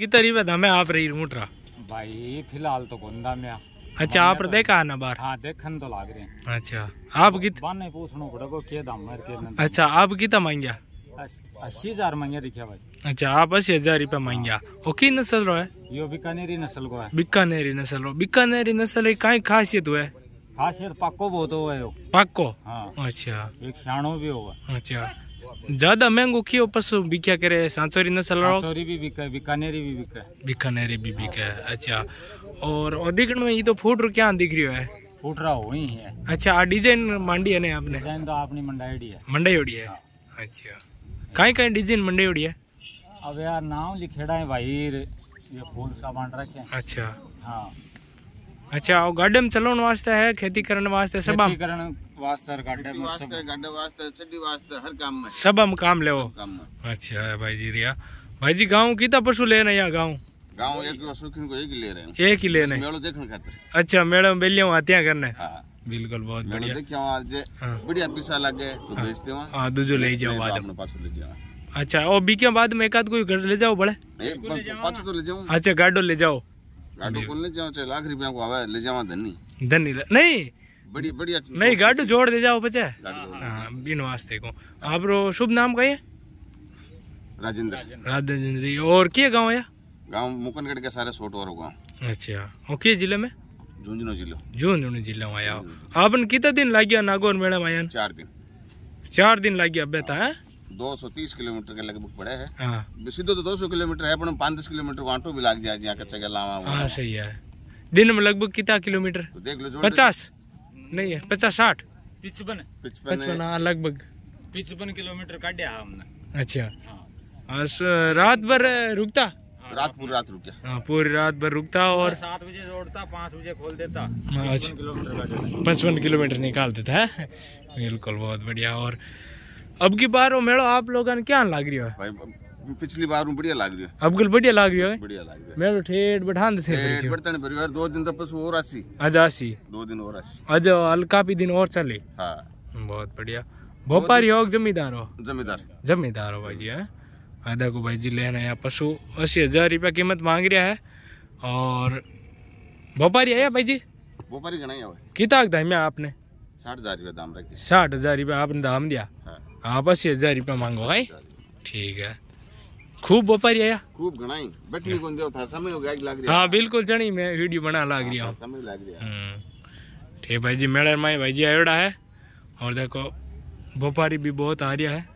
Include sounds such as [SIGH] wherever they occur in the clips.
कितना रिवे था मैं आप रही रूट रहा भाई फिलहाल तो गोंदा में अच्छा आप तो देखा ना बार हाँ देखन तो लाग रहे अच्छा आप गीत बाने पूछनो पड़ेगा के दाम मर के अच्छा आप कितना मांगिया अस्सी हजार मांगिया दिखा भाई अच्छा आप अस्सी हजार रुपया मांगिया वो की नस्ल रो है यो बीकानेरी नस्ल को है बीकानेरी नस्ल रो बीकानेरी नस्ल की काई खासियत हुए खासियत पाको बहुत हुआ है पाको हाँ अच्छा एक सियाणो भी होगा अच्छा ज्यादा महंगो क्यों पशु बिक्या करे सांचोरी नस्ल रो सांचोरी भी बिके बीकानेरी भी बिके बीकानेरी भी बिके अच्छा और और में ये तो फूट रो क्या दिख रियो है फूट रहा हो ही है अच्छा आ डिजाइन मांडी है ने आपने डिजाइन तो आपने मंडाईडी है मंडाईडी है हाँ। अच्छा काई काई डिजाइन मंडाईडी है अब यार नाम लिखेड़ा है भाई ये फूल सा बांट रखे अच्छा हां अच्छा और गार्डन चलाने वास्ते है खेती करने वास्ते सब खेती करने सब हम काम ले अच्छा भाई जी रिया भाई जी गांव कितना तो पशु लेना या गांव गाँव एक एक ही ले रहे लेने अच्छा मैडम में बेलियों आतियां करने हाँ। बिल्कुल बहुत बढ़िया हाँ। बढ़िया पैसा लगे तो बेचते हाँ। ले जाओ बाद में अच्छा और बीके बाद में एक आध कोई घर ले जाओ बड़े तो ले अच्छा गाडो ले जाओ गाडो को ले जाओ लाख रुपया को आवे ले जावा धनी धनी नहीं बड़ी बढ़िया नहीं गाडू जोड़ दे जाओ बच्चे बिन वास्ते को आप रो शुभ नाम कहे राजेंद्र राजेंद्र जी और क्या गाँव है गाँव मुकनगढ़ के सारे सोट और गाँव अच्छा और किस जिले में झुंझुनू जिले झुंझुनू जिले में आया आपने कितने दिन लग गया नागौर मेला में चार दिन चार दिन लग गया बेटा हाँ। है 230 किलोमीटर के लगभग पड़े है हाँ। सीधो तो 200 किलोमीटर है पर पाँच दस किलोमीटर को ऑटो भी लग जाए जहाँ कच्चा गला हाँ, सही है दिन में लगभग कितना किलोमीटर तो देख लो पचास नहीं है पचास साठ પચપન पचपन हाँ, लगभग पचपन किलोमीटर काट्या हा हमने अच्छा हाँ रात भर रुकता हाँ, रात पूरी रात रुक गया हाँ पूरी रात भर रुकता और सात बजे जोड़ता पाँच बजे खोल देता अच्छा। पचपन किलोमीटर निकाल देता है बिल्कुल बहुत बढ़िया और अब की बार वो मेड़ो आप लोगों ने क्या लाग रही हो भाई पिछली बार बढ़िया लाग रही है अब अबगल बढ़िया लाग रही है बढ़िया लाग रही है मैं तो ठेठ बढ़ान दे से बढ़तन परिवार दो दिन तक पशु और आसी आज आसी दो दिन और आसी आज हल काफी दिन और चले हां बहुत बढ़िया भोपारी हो जमींदार हो जमींदार जमींदार हो भाई जी है हाँ। आधा को भाई जी लेना है पशु अस्सी हजार रुपया कीमत मांग रहा है और भोपारी आया भाई जी भोपारी घना ही कितना दाम है आपने साठ हजार रुपया दाम रखे साठ हजार रुपया आपने दाम दिया हाँ। आप अस्सी हजार रुपया मांगो भाई ठीक है ખૂબ વપારી આયા देव था समय हो गया સમય ગાગ हां बिल्कुल जणी मैं वीडियो बना लाग બના हाँ, हूं समय लाग લાગ हूं हम्म। ठे भाई जी मेड़र माई भाई जी आयोड़ा है और देखो व्यापारी भी बहुत आ रिया है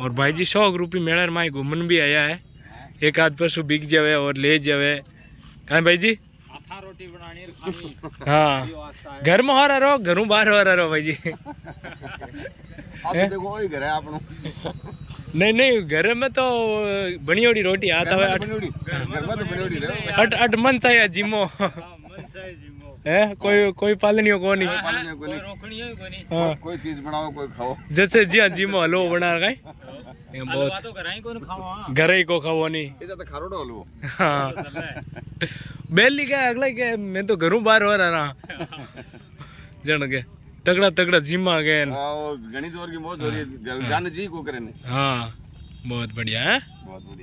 और भाई जी सौ रुपये मेड़र माई घूमन भी आया है एक आध पशु बिक जावे और ले जावे कहे भाई जी रोटी बनानी [LAUGHS] हाँ घर में हो रहो घरों बाहर रहो भाई जी देखो घर है [LAUGHS] नहीं नहीं घर में तो बनी बनियोड़ी रोटी आता है अट मन चाहिए जिमो है कोई कोई पालनियों को हाँ, नहीं कोई हाँ। चीज बनाओ कोई खाओ जैसे जी हाँ जिमो हलवो बना रखा हाँ, बहुत तो घर ही को खाओ नहीं तो हाँ तो बेली का अगला के मैं तो घरों बाहर हो रहा ना [LAUGHS] जन के तगड़ा तगड़ा जिम्मा गए घनी जोर की मौत हो रही है हाँ। जान जी को करे हाँ बहुत बढ़िया है हाँ। बहुत बढ़िया